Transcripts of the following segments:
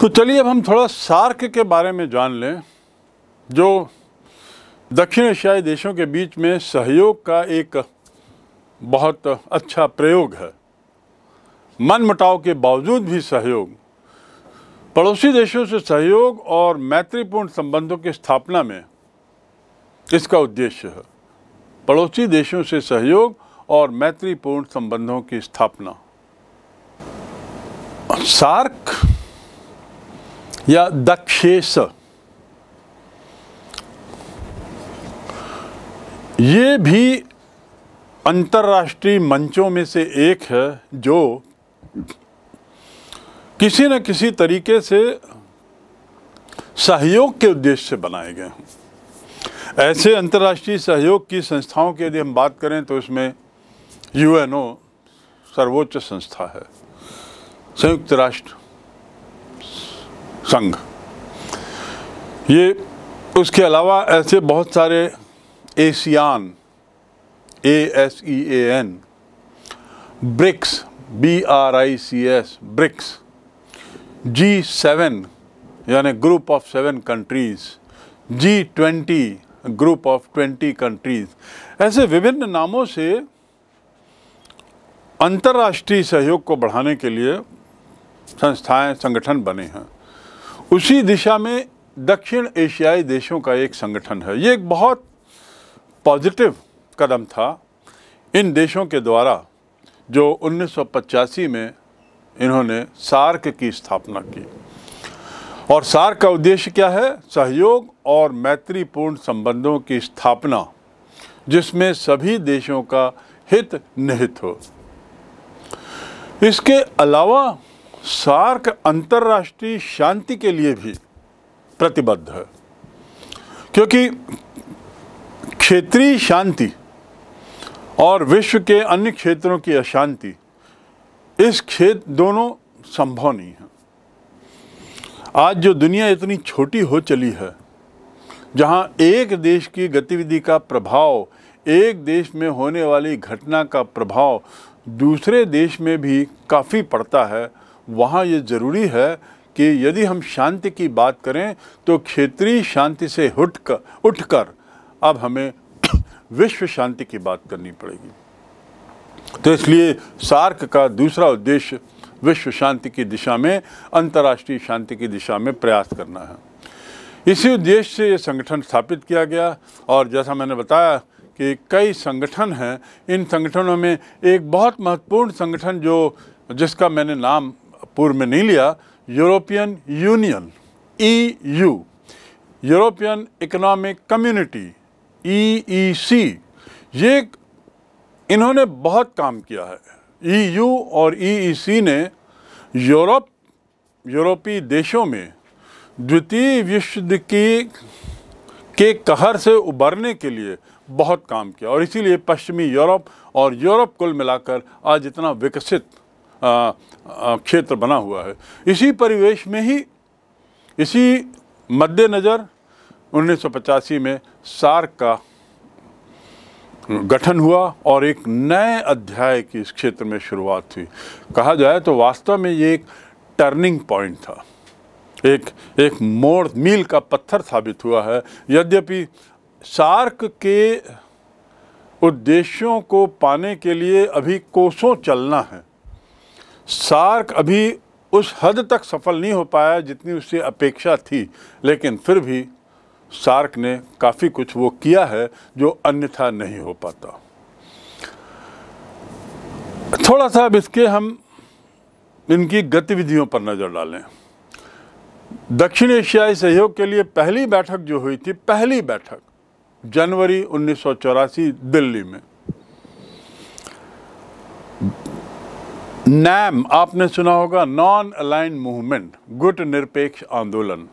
तो चलिए अब हम थोड़ा सार्क के बारे में जान लें जो दक्षिण एशियाई देशों के बीच में सहयोग का एक बहुत अच्छा प्रयोग है मन मटाव के बावजूद भी सहयोग पड़ोसी देशों से सहयोग और मैत्रीपूर्ण संबंधों की स्थापना में इसका उद्देश्य है पड़ोसी देशों से सहयोग और मैत्रीपूर्ण संबंधों की स्थापना सार्क या दक्षेश ये भी अंतर्राष्ट्रीय मंचों में से एक है जो किसी न किसी तरीके से सहयोग के उद्देश्य से बनाए गए हैं ऐसे अंतर्राष्ट्रीय सहयोग की संस्थाओं की यदि हम बात करें तो इसमें यूएनओ सर्वोच्च संस्था है संयुक्त राष्ट्र संघ ये उसके अलावा ऐसे बहुत सारे ASEAN A S E A N BRICS B R I C S BRICS G seven यानि group of seven countries G twenty group of twenty countries ऐसे विभिन्न नामों से अंतर्राष्ट्रीय सहयोग को बढ़ाने के लिए संस्थाएं संगठन बने हैं उसी दिशा में दक्षिण एशियाई देशों का एक संगठन है ये एक बहुत पॉजिटिव कदम था इन देशों के द्वारा जो 1985 में इन्होंने सार्क की स्थापना की और सार्क का उद्देश्य क्या है सहयोग और मैत्रीपूर्ण संबंधों की स्थापना जिसमें सभी देशों का हित निहित हो इसके अलावा सार्क अंतर्राष्ट्रीय शांति के लिए भी प्रतिबद्ध है क्योंकि क्षेत्रीय शांति और विश्व के अन्य क्षेत्रों की अशांति इस क्षेत्र दोनों संभव नहीं है आज जो दुनिया इतनी छोटी हो चली है जहाँ एक देश की गतिविधि का प्रभाव एक देश में होने वाली घटना का प्रभाव दूसरे देश में भी काफ़ी पड़ता है वहाँ ये ज़रूरी है कि यदि हम शांति की बात करें तो क्षेत्रीय शांति से उठ कर उठ कर अब हमें विश्व शांति की बात करनी पड़ेगी तो इसलिए सार्क का दूसरा उद्देश्य विश्व शांति की दिशा में अंतर्राष्ट्रीय शांति की दिशा में प्रयास करना है इसी उद्देश्य से ये संगठन स्थापित किया गया और जैसा मैंने बताया कि कई संगठन हैं इन संगठनों में एक बहुत महत्वपूर्ण संगठन जो जिसका मैंने नाम पूर्व में नहीं लिया European Union EU European economic community EEC ये इन्होंने बहुत काम किया है ईयू e और ईईसी e e ने यूरोप यूरोपीय देशों में द्वितीय विश्व युद्ध की के कहर से उबरने के लिए बहुत काम किया और इसीलिए पश्चिमी यूरोप और यूरोप कुल मिलाकर आज इतना विकसित क्षेत्र बना हुआ है इसी परिवेश में ही इसी मद्देनज़र उन्नीस में सार्क का गठन हुआ और एक नए अध्याय की इस क्षेत्र में शुरुआत हुई कहा जाए तो वास्तव में ये एक टर्निंग पॉइंट था एक एक मोड़ मील का पत्थर साबित हुआ है यद्यपि सार्क के उद्देश्यों को पाने के लिए अभी कोसों चलना है सार्क अभी उस हद तक सफल नहीं हो पाया जितनी उससे अपेक्षा थी लेकिन फिर भी सार्क ने काफ़ी कुछ वो किया है जो अन्यथा नहीं हो पाता थोड़ा सा अब इसके हम इनकी गतिविधियों पर नज़र डालें दक्षिण एशियाई सहयोग के लिए पहली बैठक जो हुई थी पहली बैठक जनवरी उन्नीस दिल्ली में नैम आपने सुना होगा नॉन अलाइन मूवमेंट गुट निरपेक्ष आंदोलन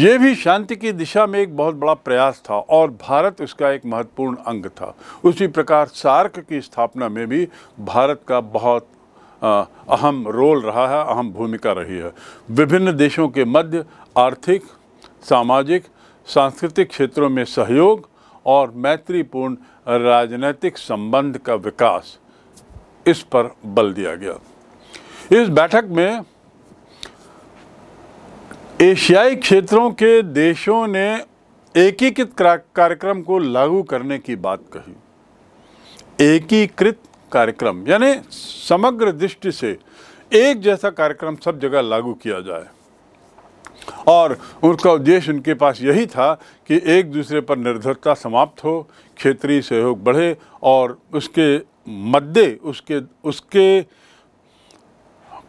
ये भी शांति की दिशा में एक बहुत बड़ा प्रयास था और भारत उसका एक महत्वपूर्ण अंग था उसी प्रकार सार्क की स्थापना में भी भारत का बहुत अहम रोल रहा है अहम भूमिका रही है विभिन्न देशों के मध्य आर्थिक सामाजिक सांस्कृतिक क्षेत्रों में सहयोग और मैत्रीपूर्ण राजनीतिक संबंध का विकास इस पर बल दिया गया इस बैठक में एशियाई क्षेत्रों के देशों ने एकीकृत कार्यक्रम को लागू करने की बात कही एकीकृत कार्यक्रम यानी समग्र दृष्टि से एक जैसा कार्यक्रम सब जगह लागू किया जाए और उनका उद्देश्य उनके पास यही था कि एक दूसरे पर निर्भरता समाप्त हो क्षेत्रीय सहयोग बढ़े और उसके मद्दे उसके उसके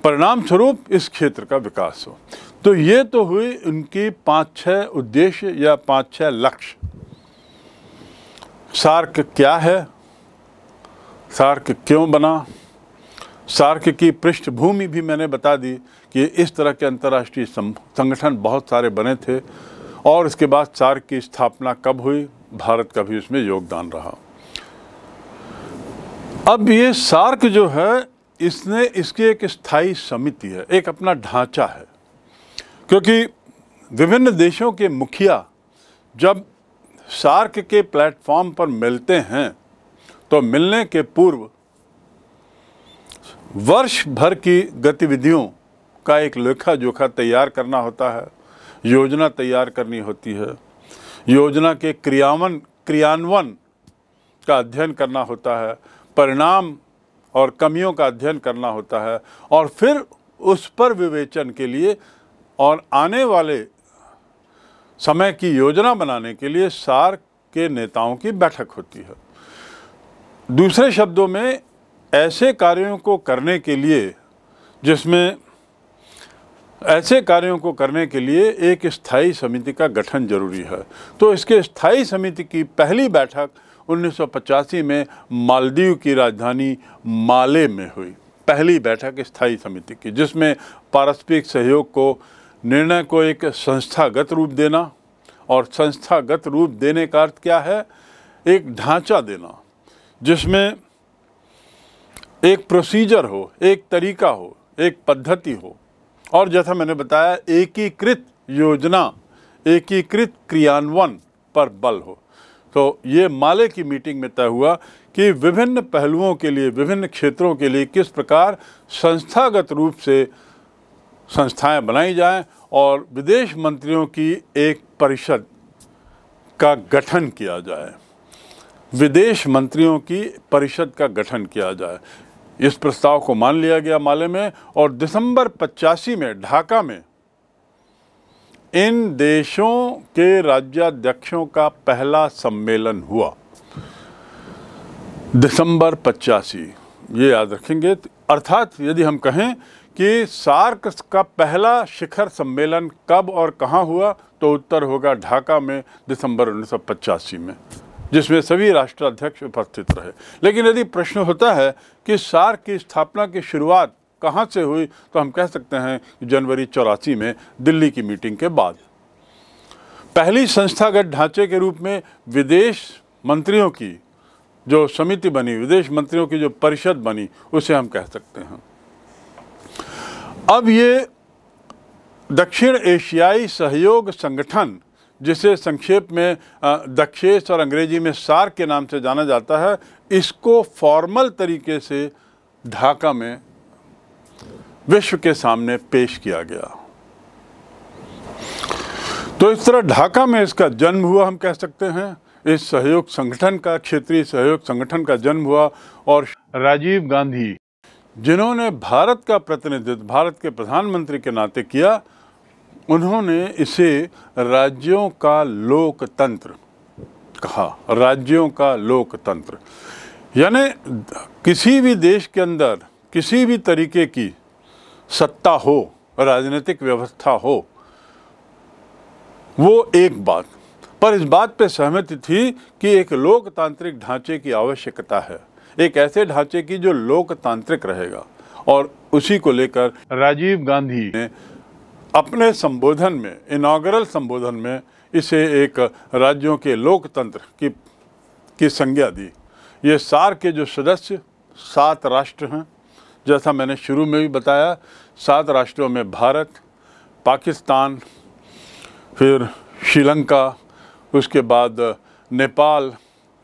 परिणाम स्वरूप इस क्षेत्र का विकास हो तो ये तो हुई उनकी पांच छह उद्देश्य या पांच छह लक्ष्य सार्क क्या है सार्क क्यों बना सार्क की पृष्ठभूमि भी मैंने बता दी कि इस तरह के अंतर्राष्ट्रीय संगठन बहुत सारे बने थे और इसके बाद सार्क की स्थापना कब हुई भारत का भी उसमें योगदान रहा अब ये सार्क जो है इसने इसकी एक स्थायी समिति है एक अपना ढांचा है क्योंकि विभिन्न देशों के मुखिया जब सार्क के प्लेटफॉर्म पर मिलते हैं तो मिलने के पूर्व वर्ष भर की गतिविधियों का एक लेखा जोखा तैयार करना होता है योजना तैयार करनी होती है योजना के क्रियावन क्रियान्वयन का अध्ययन करना होता है परिणाम और कमियों का अध्ययन करना होता है और फिर उस पर विवेचन के लिए और आने वाले समय की योजना बनाने के लिए सार के नेताओं की बैठक होती है दूसरे शब्दों में ऐसे कार्यों को करने के लिए जिसमें ऐसे कार्यों को करने के लिए एक स्थायी समिति का गठन जरूरी है तो इसके स्थायी समिति की पहली बैठक 1985 में मालदीव की राजधानी माले में हुई पहली बैठक स्थायी समिति की जिसमें पारस्परिक सहयोग को निर्णय को एक संस्थागत रूप देना और संस्थागत रूप देने का अर्थ क्या है एक ढांचा देना जिसमें एक प्रोसीजर हो एक तरीका हो एक पद्धति हो और जैसा मैंने बताया एकीकृत योजना एकीकृत क्रियान्वयन पर बल हो तो ये माले की मीटिंग में तय हुआ कि विभिन्न पहलुओं के लिए विभिन्न क्षेत्रों के लिए किस प्रकार संस्थागत रूप से संस्थाएं बनाई जाएं और विदेश मंत्रियों की एक परिषद का गठन किया जाए विदेश मंत्रियों की परिषद का गठन किया जाए इस प्रस्ताव को मान लिया गया माले में और दिसंबर पचासी में ढाका में इन देशों के राज्याध्यक्षों का पहला सम्मेलन हुआ दिसंबर पचासी ये याद रखेंगे अर्थात यदि हम कहें कि सार्क का पहला शिखर सम्मेलन कब और कहाँ हुआ तो उत्तर होगा ढाका में दिसंबर उन्नीस में जिसमें सभी राष्ट्राध्यक्ष उपस्थित रहे लेकिन यदि प्रश्न होता है कि सार्क की स्थापना की शुरुआत कहाँ से हुई तो हम कह सकते हैं जनवरी चौरासी में दिल्ली की मीटिंग के बाद पहली संस्थागत ढांचे के रूप में विदेश मंत्रियों की जो समिति बनी विदेश मंत्रियों की जो परिषद बनी उसे हम कह सकते हैं अब ये दक्षिण एशियाई सहयोग संगठन जिसे संक्षेप में दक्षेस और अंग्रेजी में सार के नाम से जाना जाता है इसको फॉर्मल तरीके से ढाका में विश्व के सामने पेश किया गया तो इस तरह ढाका में इसका जन्म हुआ हम कह सकते हैं इस सहयोग संगठन का क्षेत्रीय सहयोग संगठन का जन्म हुआ और राजीव गांधी जिन्होंने भारत का प्रतिनिधित्व भारत के प्रधानमंत्री के नाते किया उन्होंने इसे राज्यों का लोकतंत्र कहा राज्यों का लोकतंत्र यानी किसी भी देश के अंदर किसी भी तरीके की सत्ता हो राजनीतिक व्यवस्था हो वो एक बात पर इस बात पे सहमति थी कि एक लोकतांत्रिक ढांचे की आवश्यकता है एक ऐसे ढांचे की जो लोकतांत्रिक रहेगा और उसी को लेकर राजीव गांधी ने अपने संबोधन में इनागरल संबोधन में इसे एक राज्यों के लोकतंत्र की की संज्ञा दी ये सार के जो सदस्य सात राष्ट्र हैं जैसा मैंने शुरू में भी बताया सात राष्ट्रों में भारत पाकिस्तान फिर श्रीलंका उसके बाद नेपाल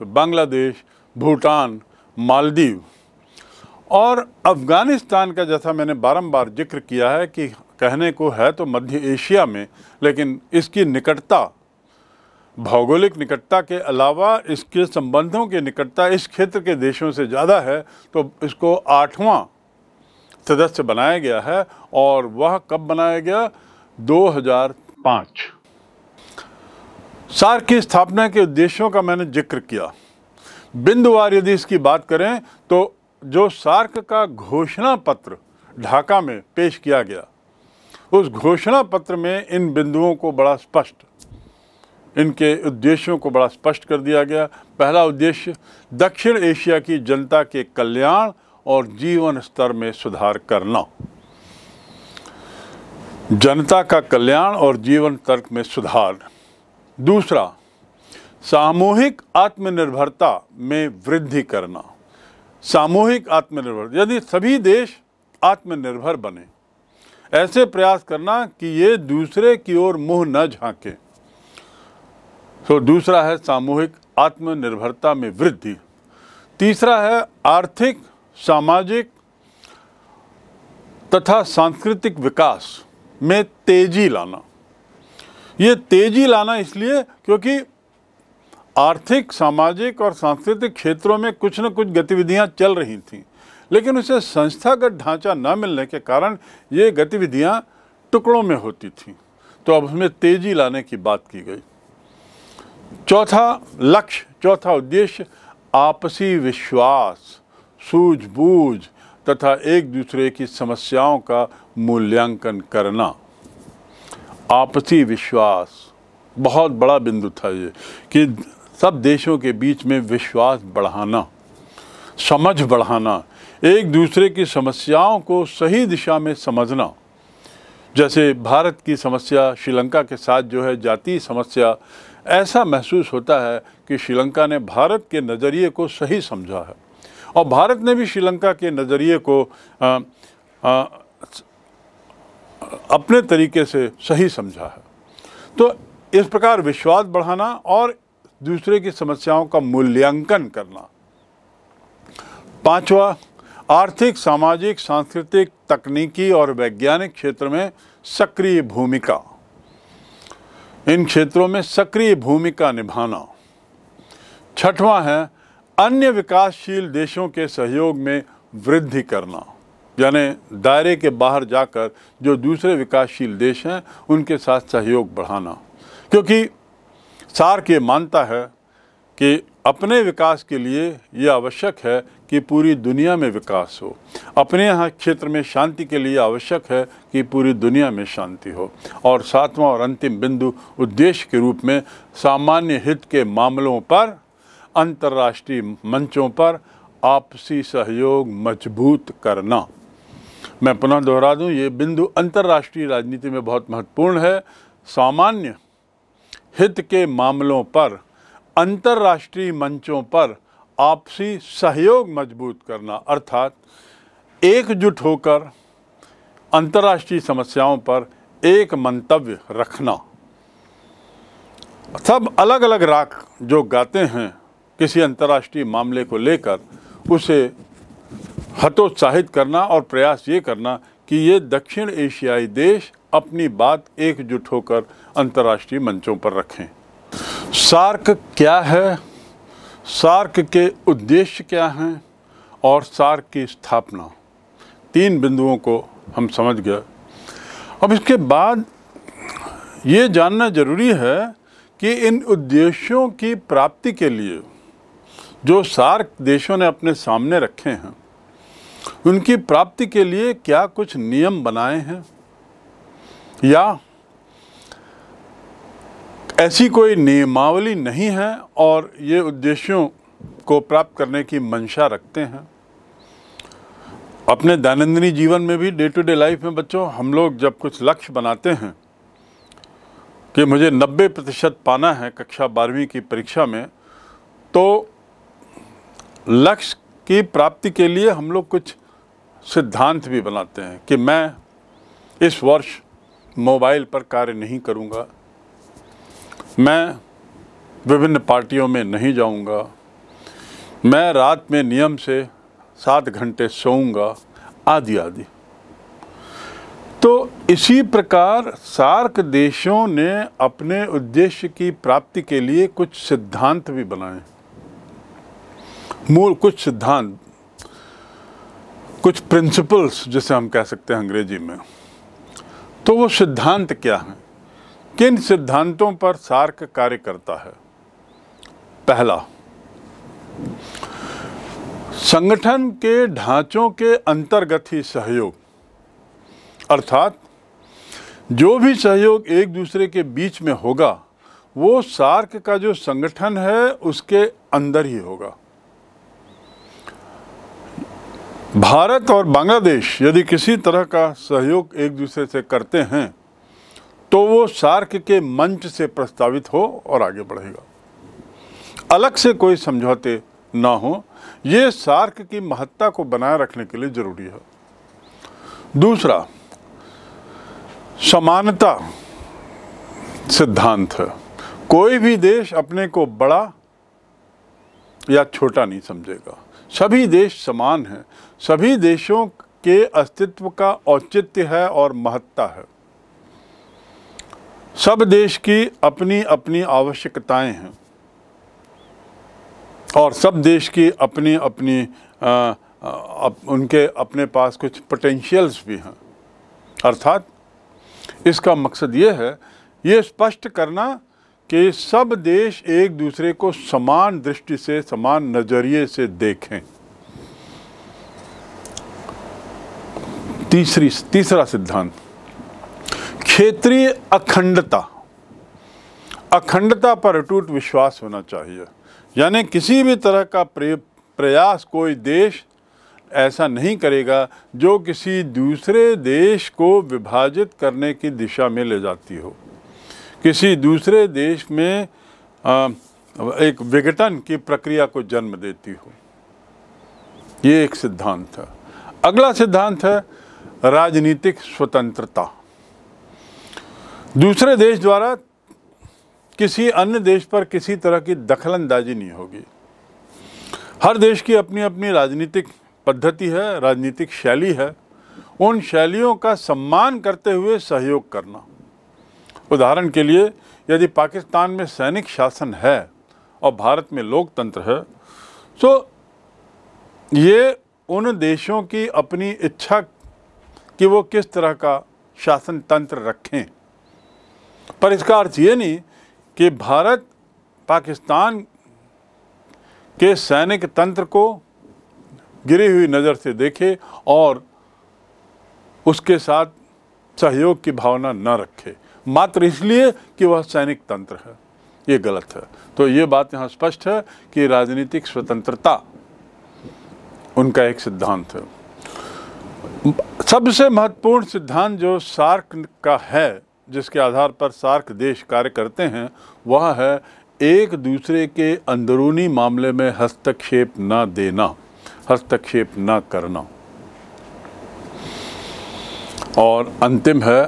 बांग्लादेश भूटान मालदीव और अफ़गानिस्तान का जैसा मैंने बारंबार जिक्र किया है कि कहने को है तो मध्य एशिया में लेकिन इसकी निकटता भौगोलिक निकटता के अलावा इसके संबंधों की निकटता इस क्षेत्र के देशों से ज़्यादा है तो इसको आठवां सदस्य बनाया गया है और वह कब बनाया गया 2005 सार की स्थापना के उद्देश्यों का मैंने जिक्र किया बिंदुवार यदि इसकी बात करें तो जो सार्क का घोषणा पत्र ढाका में पेश किया गया उस घोषणा पत्र में इन बिंदुओं को बड़ा स्पष्ट इनके उद्देश्यों को बड़ा स्पष्ट कर दिया गया पहला उद्देश्य दक्षिण एशिया की जनता के कल्याण और जीवन स्तर में सुधार करना जनता का कल्याण और जीवन तर्क में सुधार दूसरा सामूहिक आत्मनिर्भरता में वृद्धि करना सामूहिक आत्मनिर्भर यदि सभी देश आत्मनिर्भर बने ऐसे प्रयास करना कि ये दूसरे की ओर मुंह न झांके तो दूसरा है सामूहिक आत्मनिर्भरता में वृद्धि तीसरा है आर्थिक सामाजिक तथा सांस्कृतिक विकास में तेजी लाना ये तेजी लाना इसलिए क्योंकि आर्थिक सामाजिक और सांस्कृतिक क्षेत्रों में कुछ न कुछ गतिविधियां चल रही थीं लेकिन उसे संस्थागत ढांचा न मिलने के कारण ये गतिविधियां टुकड़ों में होती थीं तो अब उसमें तेजी लाने की बात की गई चौथा लक्ष्य चौथा उद्देश्य आपसी विश्वास सूझबूझ तथा एक दूसरे की समस्याओं का मूल्यांकन करना आपसी विश्वास बहुत बड़ा बिंदु था ये कि सब देशों के बीच में विश्वास बढ़ाना समझ बढ़ाना एक दूसरे की समस्याओं को सही दिशा में समझना जैसे भारत की समस्या श्रीलंका के साथ जो है जातीय समस्या ऐसा महसूस होता है कि श्रीलंका ने भारत के नज़रिए को सही समझा है और भारत ने भी श्रीलंका के नज़रिए को आ, आ, अपने तरीके से सही समझा है तो इस प्रकार विश्वास बढ़ाना और दूसरे की समस्याओं का मूल्यांकन करना पांचवा आर्थिक सामाजिक सांस्कृतिक तकनीकी और वैज्ञानिक क्षेत्र में सक्रिय भूमिका इन क्षेत्रों में सक्रिय भूमिका निभाना छठवां है अन्य विकासशील देशों के सहयोग में वृद्धि करना यानी दायरे के बाहर जाकर जो दूसरे विकासशील देश हैं उनके साथ सहयोग बढ़ाना क्योंकि सार्क ये मानता है कि अपने विकास के लिए ये आवश्यक है कि पूरी दुनिया में विकास हो अपने यहाँ क्षेत्र में शांति के लिए आवश्यक है कि पूरी दुनिया में शांति हो और सातवां और अंतिम बिंदु उद्देश्य के रूप में सामान्य हित के मामलों पर अंतर्राष्ट्रीय मंचों पर आपसी सहयोग मजबूत करना मैं पुनः दोहरा दूं ये बिंदु अंतर्राष्ट्रीय राजनीति में बहुत महत्वपूर्ण है सामान्य हित के मामलों पर अंतर्राष्ट्रीय मंचों पर आपसी सहयोग मजबूत करना अर्थात एकजुट होकर अंतर्राष्ट्रीय समस्याओं पर एक मंतव्य रखना सब अलग अलग राग जो गाते हैं किसी अंतर्राष्ट्रीय मामले को लेकर उसे हतोत्साहित करना और प्रयास ये करना कि ये दक्षिण एशियाई देश अपनी बात एकजुट होकर अंतर्राष्ट्रीय मंचों पर रखें सार्क क्या है सार्क के उद्देश्य क्या हैं और सार्क की स्थापना तीन बिंदुओं को हम समझ गए अब इसके बाद ये जानना जरूरी है कि इन उद्देश्यों की प्राप्ति के लिए जो सार्क देशों ने अपने सामने रखे हैं उनकी प्राप्ति के लिए क्या कुछ नियम बनाए हैं या ऐसी कोई नियमावली नहीं है और ये उद्देश्यों को प्राप्त करने की मंशा रखते हैं अपने दैनंदिनी जीवन में भी डे टू डे लाइफ में बच्चों हम लोग जब कुछ लक्ष्य बनाते हैं कि मुझे 90 प्रतिशत पाना है कक्षा बारहवीं की परीक्षा में तो लक्ष्य की प्राप्ति के लिए हम लोग कुछ सिद्धांत भी बनाते हैं कि मैं इस वर्ष मोबाइल पर कार्य नहीं करूंगा, मैं विभिन्न पार्टियों में नहीं जाऊंगा, मैं रात में नियम से सात घंटे सोऊंगा आदि आदि तो इसी प्रकार सार्क देशों ने अपने उद्देश्य की प्राप्ति के लिए कुछ सिद्धांत भी बनाए मूल कुछ सिद्धांत कुछ प्रिंसिपल्स जिसे हम कह सकते हैं अंग्रेजी में तो वो सिद्धांत क्या है किन सिद्धांतों पर सार्क कार्य करता है पहला संगठन के ढांचों के अंतर्गत ही सहयोग अर्थात जो भी सहयोग एक दूसरे के बीच में होगा वो सार्क का जो संगठन है उसके अंदर ही होगा भारत और बांग्लादेश यदि किसी तरह का सहयोग एक दूसरे से करते हैं तो वो सार्क के मंच से प्रस्तावित हो और आगे बढ़ेगा अलग से कोई समझौते ना हो ये सार्क की महत्ता को बनाए रखने के लिए ज़रूरी है दूसरा समानता सिद्धांत है कोई भी देश अपने को बड़ा या छोटा नहीं समझेगा सभी देश समान हैं सभी देशों के अस्तित्व का औचित्य है और महत्ता है सब देश की अपनी अपनी आवश्यकताएं हैं और सब देश की अपनी अपनी आ, अप, उनके अपने पास कुछ पोटेंशियल्स भी हैं अर्थात इसका मकसद ये है ये स्पष्ट करना कि सब देश एक दूसरे को समान दृष्टि से समान नज़रिए से देखें तीसरी तीसरा सिद्धांत क्षेत्रीय अखंडता अखंडता पर अटूट विश्वास होना चाहिए यानी किसी भी तरह का प्रयास कोई देश ऐसा नहीं करेगा जो किसी दूसरे देश को विभाजित करने की दिशा में ले जाती हो किसी दूसरे देश में आ, एक विघटन की प्रक्रिया को जन्म देती हो ये एक सिद्धांत है अगला सिद्धांत है राजनीतिक स्वतंत्रता दूसरे देश द्वारा किसी अन्य देश पर किसी तरह की दखलंदाजी नहीं होगी हर देश की अपनी अपनी राजनीतिक पद्धति है राजनीतिक शैली है उन शैलियों का सम्मान करते हुए सहयोग करना उदाहरण के लिए यदि पाकिस्तान में सैनिक शासन है और भारत में लोकतंत्र है तो ये उन देशों की अपनी इच्छा कि वो किस तरह का शासन तंत्र रखें पर इसका अर्थ ये नहीं कि भारत पाकिस्तान के सैनिक तंत्र को गिरी हुई नज़र से देखे और उसके साथ सहयोग की भावना न रखे मात्र इसलिए कि वह सैनिक तंत्र है ये गलत है तो ये बात यहाँ स्पष्ट है कि राजनीतिक स्वतंत्रता उनका एक सिद्धांत है सबसे महत्वपूर्ण सिद्धांत जो सार्क का है जिसके आधार पर सार्क देश कार्य करते हैं वह है एक दूसरे के अंदरूनी मामले में हस्तक्षेप ना देना हस्तक्षेप ना करना और अंतिम है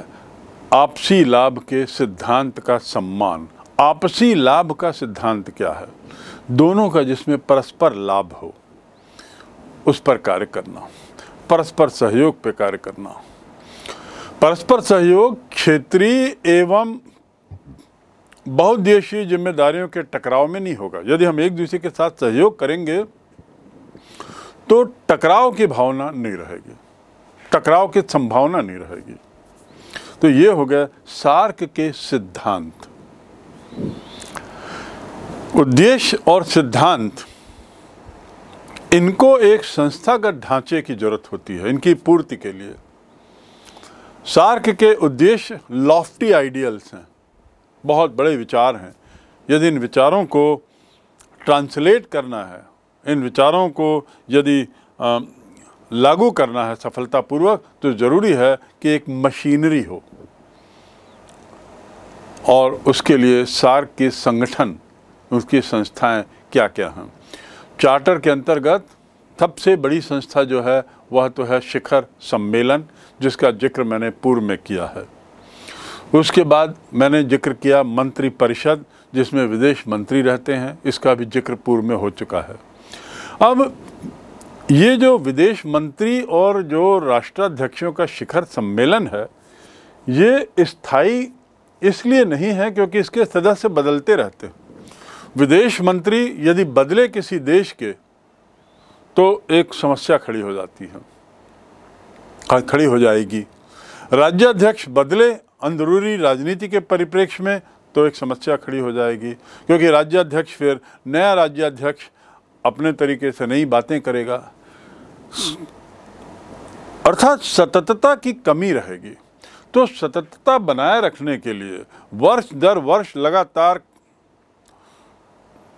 आपसी लाभ के सिद्धांत का सम्मान आपसी लाभ का सिद्धांत क्या है दोनों का जिसमें परस्पर लाभ हो उस पर कार्य करना परस्पर सहयोग पर कार्य करना परस्पर सहयोग क्षेत्रीय एवं बहुद्देशीय जिम्मेदारियों के टकराव में नहीं होगा यदि हम एक दूसरे के साथ सहयोग करेंगे तो टकराव की भावना नहीं रहेगी टकराव की संभावना नहीं रहेगी तो ये हो गया सार्क के सिद्धांत उद्देश्य और सिद्धांत इनको एक संस्थागत ढांचे की जरूरत होती है इनकी पूर्ति के लिए सार्क के उद्देश्य लॉफ्टी आइडियल्स हैं बहुत बड़े विचार हैं यदि इन विचारों को ट्रांसलेट करना है इन विचारों को यदि लागू करना है सफलतापूर्वक तो ज़रूरी है कि एक मशीनरी हो और उसके लिए सार्क के संगठन उसकी संस्थाएं क्या क्या हैं चार्टर के अंतर्गत सबसे बड़ी संस्था जो है वह तो है शिखर सम्मेलन जिसका जिक्र मैंने पूर्व में किया है उसके बाद मैंने जिक्र किया मंत्री परिषद जिसमें विदेश मंत्री रहते हैं इसका भी जिक्र पूर्व में हो चुका है अब ये जो विदेश मंत्री और जो राष्ट्राध्यक्षों का शिखर सम्मेलन है ये स्थाई इसलिए नहीं है क्योंकि इसके सदस्य बदलते रहते हैं विदेश मंत्री यदि बदले किसी देश के तो एक समस्या खड़ी हो जाती है खड़ी हो जाएगी राज्याध्यक्ष बदले अंदरूनी राजनीति के परिप्रेक्ष्य में तो एक समस्या खड़ी हो जाएगी क्योंकि राज्याध्यक्ष फिर नया राज्याध्यक्ष अपने तरीके से नई बातें करेगा अर्थात सततता की कमी रहेगी तो सततता बनाए रखने के लिए वर्ष दर वर्ष लगातार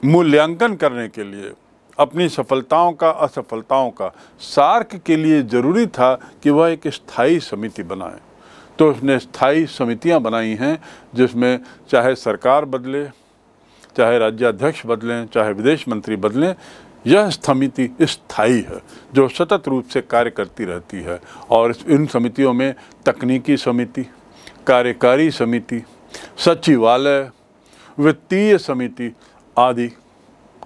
मूल्यांकन करने के लिए अपनी सफलताओं का असफलताओं का सार्क के लिए ज़रूरी था कि वह एक स्थायी समिति बनाए तो उसने स्थायी समितियां बनाई हैं जिसमें चाहे सरकार बदले चाहे राज्याध्यक्ष बदलें चाहे विदेश मंत्री बदलें यह समिति स्थाई है जो सतत रूप से कार्य करती रहती है और इन समितियों में तकनीकी समिति कार्यकारी समिति सचिवालय वित्तीय समिति आदि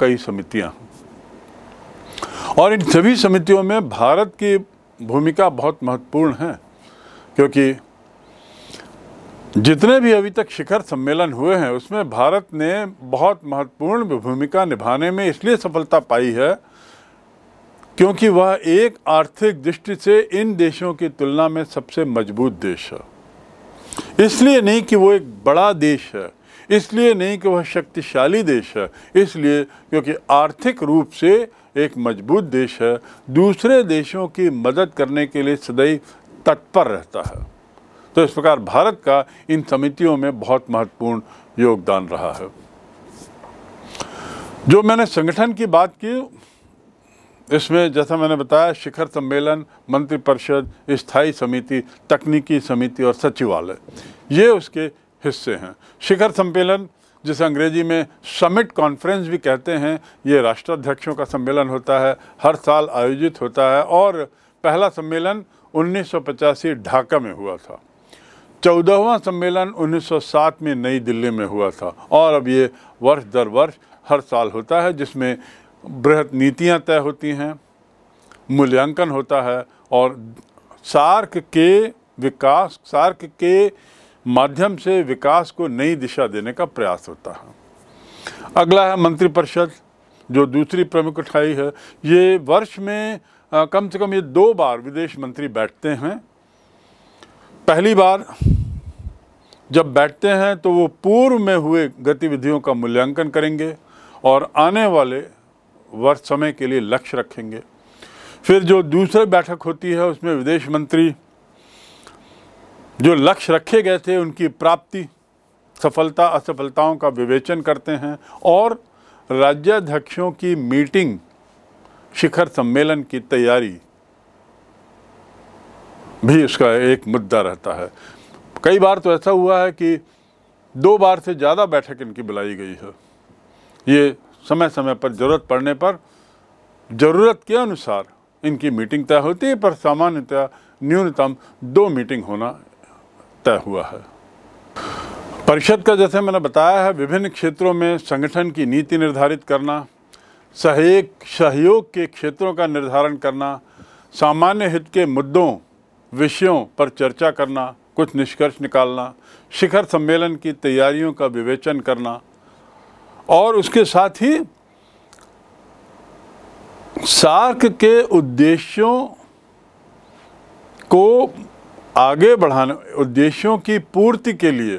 कई समितियां और इन सभी समितियों में भारत की भूमिका बहुत महत्वपूर्ण है क्योंकि जितने भी अभी तक शिखर सम्मेलन हुए हैं उसमें भारत ने बहुत महत्वपूर्ण भूमिका निभाने में इसलिए सफलता पाई है क्योंकि वह एक आर्थिक दृष्टि से इन देशों की तुलना में सबसे मजबूत देश है इसलिए नहीं कि वो एक बड़ा देश है इसलिए नहीं कि वह शक्तिशाली देश है इसलिए क्योंकि आर्थिक रूप से एक मजबूत देश है दूसरे देशों की मदद करने के लिए सदैव तत्पर रहता है तो इस प्रकार भारत का इन समितियों में बहुत महत्वपूर्ण योगदान रहा है जो मैंने संगठन की बात की इसमें जैसा मैंने बताया शिखर सम्मेलन मंत्रिपरिषद स्थायी समिति तकनीकी समिति और सचिवालय ये उसके हिस्से हैं शिखर सम्मेलन जिसे अंग्रेजी में समिट कॉन्फ्रेंस भी कहते हैं ये राष्ट्राध्यक्षों का सम्मेलन होता है हर साल आयोजित होता है और पहला सम्मेलन उन्नीस ढाका में हुआ था चौदहवा सम्मेलन 1907 में नई दिल्ली में हुआ था और अब ये वर्ष दर वर्ष हर साल होता है जिसमें बृहद नीतियाँ तय होती हैं मूल्यांकन होता है और सार्क के विकास सार्क के माध्यम से विकास को नई दिशा देने का प्रयास होता है अगला है मंत्रिपरिषद जो दूसरी प्रमुख उठाई है ये वर्ष में कम से कम ये दो बार विदेश मंत्री बैठते हैं पहली बार जब बैठते हैं तो वो पूर्व में हुए गतिविधियों का मूल्यांकन करेंगे और आने वाले वर्ष समय के लिए लक्ष्य रखेंगे फिर जो दूसरी बैठक होती है उसमें विदेश मंत्री जो लक्ष्य रखे गए थे उनकी प्राप्ति सफलता असफलताओं का विवेचन करते हैं और राज्याध्यक्षों की मीटिंग शिखर सम्मेलन की तैयारी भी इसका एक मुद्दा रहता है कई बार तो ऐसा हुआ है कि दो बार से ज़्यादा बैठक इनकी बुलाई गई है ये समय समय पर ज़रूरत पड़ने पर ज़रूरत के अनुसार इनकी मीटिंग तय होती है पर सामान्यतः न्यूनतम दो मीटिंग होना तय हुआ है परिषद का जैसे मैंने बताया है विभिन्न क्षेत्रों में संगठन की नीति निर्धारित करना सहयोग सहयोग के क्षेत्रों का निर्धारण करना सामान्य हित के मुद्दों विषयों पर चर्चा करना कुछ निष्कर्ष निकालना शिखर सम्मेलन की तैयारियों का विवेचन करना और उसके साथ ही सार्क के उद्देश्यों को आगे बढ़ाने उद्देश्यों की पूर्ति के लिए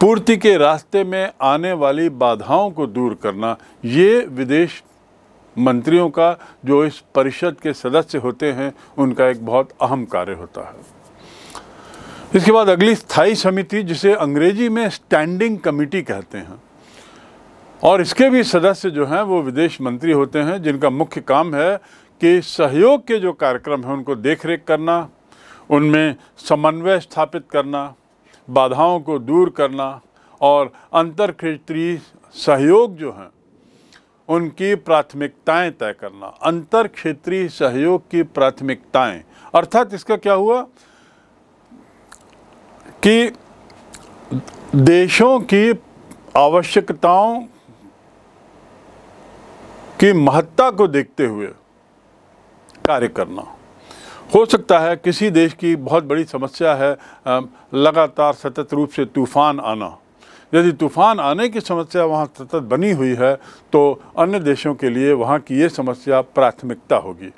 पूर्ति के रास्ते में आने वाली बाधाओं को दूर करना ये विदेश मंत्रियों का जो इस परिषद के सदस्य होते हैं उनका एक बहुत अहम कार्य होता है इसके बाद अगली स्थायी समिति जिसे अंग्रेजी में स्टैंडिंग कमिटी कहते हैं और इसके भी सदस्य जो हैं वो विदेश मंत्री होते हैं जिनका मुख्य काम है कि सहयोग के जो कार्यक्रम हैं उनको देख करना उनमें समन्वय स्थापित करना बाधाओं को दूर करना और अंतर क्षेत्रीय सहयोग जो हैं उनकी प्राथमिकताएं तय करना अंतर क्षेत्रीय सहयोग की प्राथमिकताएं अर्थात इसका क्या हुआ कि देशों की आवश्यकताओं की महत्ता को देखते हुए कार्य करना हो सकता है किसी देश की बहुत बड़ी समस्या है लगातार सतत रूप से तूफान आना यदि तूफान आने की समस्या वहाँ सतत बनी हुई है तो अन्य देशों के लिए वहाँ की ये समस्या प्राथमिकता होगी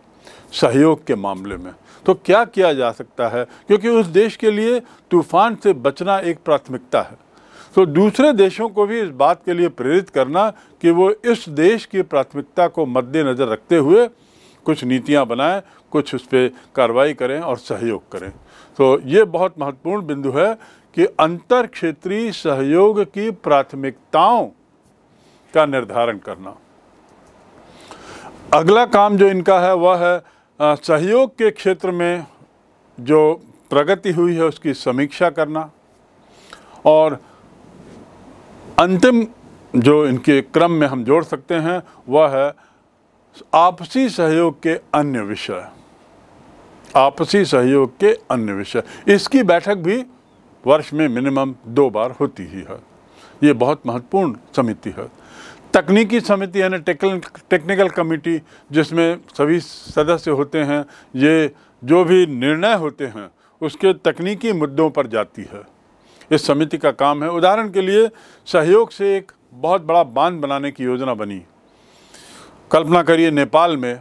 सहयोग के मामले में तो क्या किया जा सकता है क्योंकि उस देश के लिए तूफान से बचना एक प्राथमिकता है तो दूसरे देशों को भी इस बात के लिए प्रेरित करना कि वो इस देश की प्राथमिकता को मद्देनज़र रखते हुए कुछ नीतियां बनाएं कुछ उस पर कार्रवाई करें और सहयोग करें तो ये बहुत महत्वपूर्ण बिंदु है कि अंतर क्षेत्रीय सहयोग की प्राथमिकताओं का निर्धारण करना अगला काम जो इनका है वह है सहयोग के क्षेत्र में जो प्रगति हुई है उसकी समीक्षा करना और अंतिम जो इनके क्रम में हम जोड़ सकते हैं वह है आपसी सहयोग के अन्य विषय आपसी सहयोग के अन्य विषय इसकी बैठक भी वर्ष में मिनिमम दो बार होती ही है ये बहुत महत्वपूर्ण समिति है तकनीकी समिति यानी टेक्निकल कमेटी जिसमें सभी सदस्य होते हैं ये जो भी निर्णय होते हैं उसके तकनीकी मुद्दों पर जाती है इस समिति का काम है उदाहरण के लिए सहयोग से एक बहुत बड़ा बांध बनाने की योजना बनी कल्पना करिए नेपाल में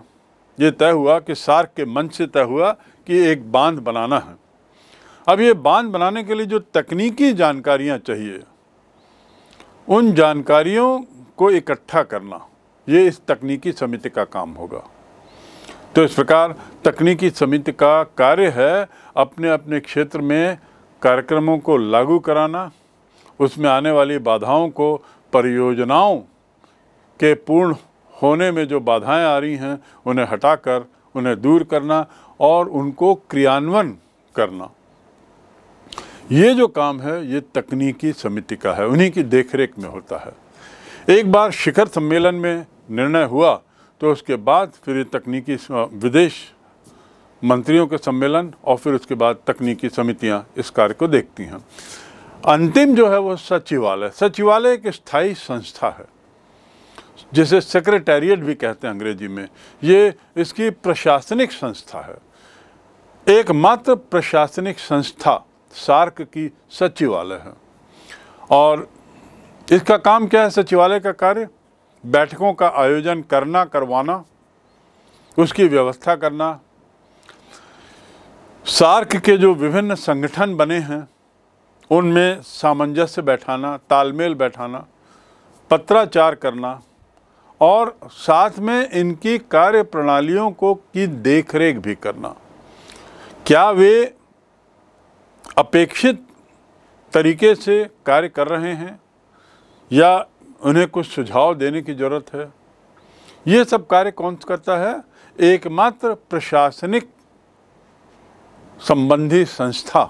ये तय हुआ कि सार्क के मंच से तय हुआ कि एक बांध बनाना है अब ये बांध बनाने के लिए जो तकनीकी जानकारियाँ चाहिए उन जानकारियों को इकट्ठा करना ये इस तकनीकी समिति का काम होगा तो इस प्रकार तकनीकी समिति का कार्य है अपने अपने क्षेत्र में कार्यक्रमों को लागू कराना उसमें आने वाली बाधाओं को परियोजनाओं के पूर्ण होने में जो बाधाएं आ रही हैं उन्हें हटाकर उन्हें दूर करना और उनको क्रियान्वयन करना ये जो काम है ये तकनीकी समिति का है उन्हीं की देखरेख में होता है एक बार शिखर सम्मेलन में निर्णय हुआ तो उसके बाद फिर तकनीकी विदेश मंत्रियों के सम्मेलन और फिर उसके बाद तकनीकी समितियां इस कार्य को देखती हैं अंतिम जो है वो सचिवालय सचिवालय एक स्थायी संस्था है जिसे सेक्रेटेरिएट भी कहते हैं अंग्रेजी में ये इसकी प्रशासनिक संस्था है एकमात्र प्रशासनिक संस्था सार्क की सचिवालय है और इसका काम क्या है सचिवालय का कार्य बैठकों का आयोजन करना करवाना उसकी व्यवस्था करना सार्क के जो विभिन्न संगठन बने हैं उनमें सामंजस्य बैठाना तालमेल बैठाना पत्राचार करना और साथ में इनकी कार्य प्रणालियों को की देखरेख भी करना क्या वे अपेक्षित तरीके से कार्य कर रहे हैं या उन्हें कुछ सुझाव देने की ज़रूरत है ये सब कार्य कौन करता है एकमात्र प्रशासनिक संबंधी संस्था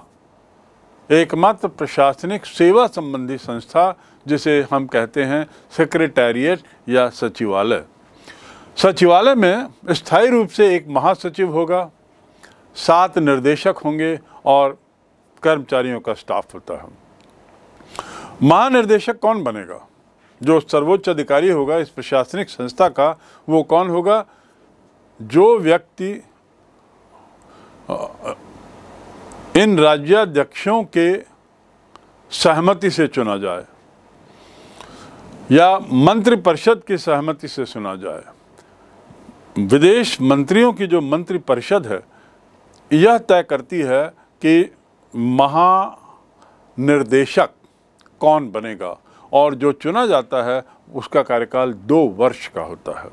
एकमात्र प्रशासनिक सेवा संबंधी संस्था जिसे हम कहते हैं सेक्रेटेरिएट या सचिवालय सचिवालय में स्थायी रूप से एक महासचिव होगा सात निर्देशक होंगे और कर्मचारियों का स्टाफ होता है महानिर्देशक कौन बनेगा जो सर्वोच्च अधिकारी होगा इस प्रशासनिक संस्था का वो कौन होगा जो व्यक्ति इन राज्याध्यक्षों के सहमति से चुना जाए या मंत्रिपरिषद की सहमति से चुना जाए विदेश मंत्रियों की जो मंत्रिपरिषद है यह तय करती है कि महानिर्देशक कौन बनेगा और जो चुना जाता है उसका कार्यकाल दो वर्ष का होता है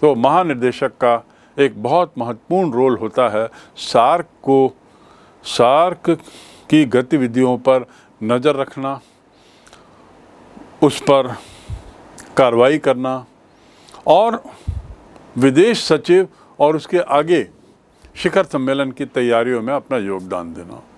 तो महानिर्देशक का एक बहुत महत्वपूर्ण रोल होता है सार्क को सार्क की गतिविधियों पर नज़र रखना उस पर कार्रवाई करना और विदेश सचिव और उसके आगे शिखर सम्मेलन की तैयारियों में अपना योगदान देना